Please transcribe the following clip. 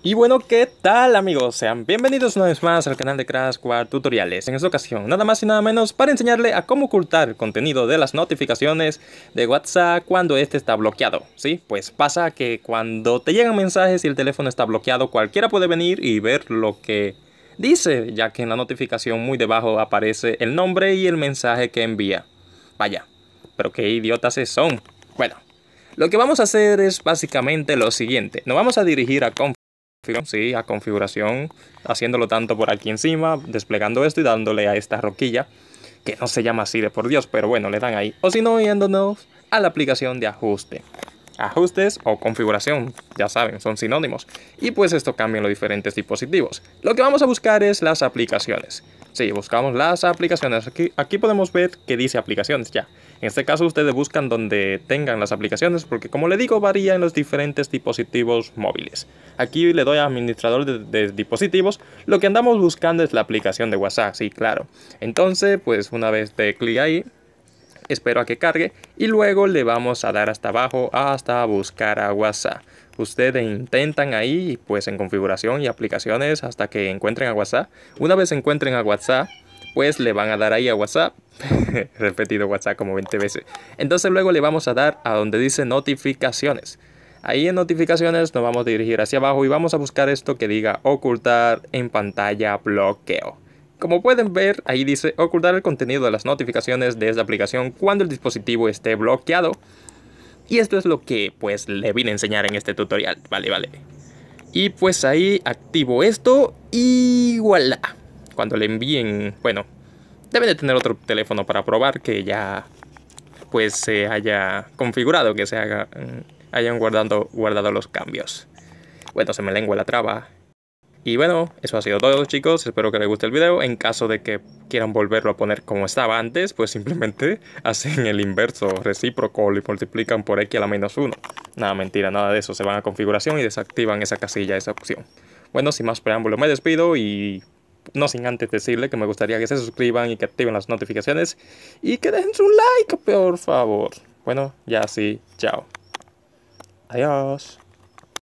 Y bueno, ¿qué tal amigos? Sean bienvenidos una vez más al canal de Crash War Tutoriales. En esta ocasión, nada más y nada menos para enseñarle a cómo ocultar el contenido de las notificaciones de WhatsApp cuando este está bloqueado. ¿Sí? Pues pasa que cuando te llegan mensajes y el teléfono está bloqueado, cualquiera puede venir y ver lo que dice, ya que en la notificación muy debajo aparece el nombre y el mensaje que envía. Vaya, pero qué idiotas son. Bueno, lo que vamos a hacer es básicamente lo siguiente. Nos vamos a dirigir a Conf sí, a configuración, haciéndolo tanto por aquí encima, desplegando esto y dándole a esta roquilla, que no se llama así de por Dios, pero bueno, le dan ahí. O si no, yéndonos a la aplicación de ajuste. Ajustes o configuración, ya saben, son sinónimos. Y pues esto cambia en los diferentes dispositivos. Lo que vamos a buscar es las aplicaciones. Sí, buscamos las aplicaciones. Aquí, podemos ver que dice aplicaciones ya. En este caso ustedes buscan donde tengan las aplicaciones porque como le digo varía en los diferentes dispositivos móviles. Aquí le doy a administrador de, dispositivos. Lo que andamos buscando es la aplicación de WhatsApp, sí, claro. Entonces, pues una vez de clic ahí, espero a que cargue y luego le vamos a dar hasta abajo hasta buscar a WhatsApp. Ustedes intentan ahí pues en configuración y aplicaciones hasta que encuentren a WhatsApp. Una vez encuentren a WhatsApp pues le van a dar ahí a WhatsApp. Repetido WhatsApp como 20 veces. Entonces luego le vamos a dar a donde dice notificaciones. Ahí en notificaciones nos vamos a dirigir hacia abajo y vamos a buscar esto que diga ocultar en pantalla bloqueo. Como pueden ver, ahí dice ocultar el contenido de las notificaciones de esta aplicación cuando el dispositivo esté bloqueado. Y esto es lo que pues le vine a enseñar en este tutorial, vale, vale. Y pues ahí activo esto y voilà. Cuando le envíen, bueno, deben de tener otro teléfono para probar que ya pues se haya configurado, que se haga, mm, hayan guardando, guardado los cambios. Bueno, se me lengua la traba. Y bueno, eso ha sido todo chicos, espero que les guste el video. En caso de que quieran volverlo a poner como estaba antes, pues simplemente hacen el inverso recíproco y multiplican por x a la menos 1. Nada, mentira, nada de eso. Se van a configuración y desactivan esa casilla, esa opción. Bueno, sin más preámbulo me despido y no sin antes decirle que me gustaría que se suscriban y que activen las notificaciones y que dejen su like, por favor. Bueno, ya sí, chao. Adiós.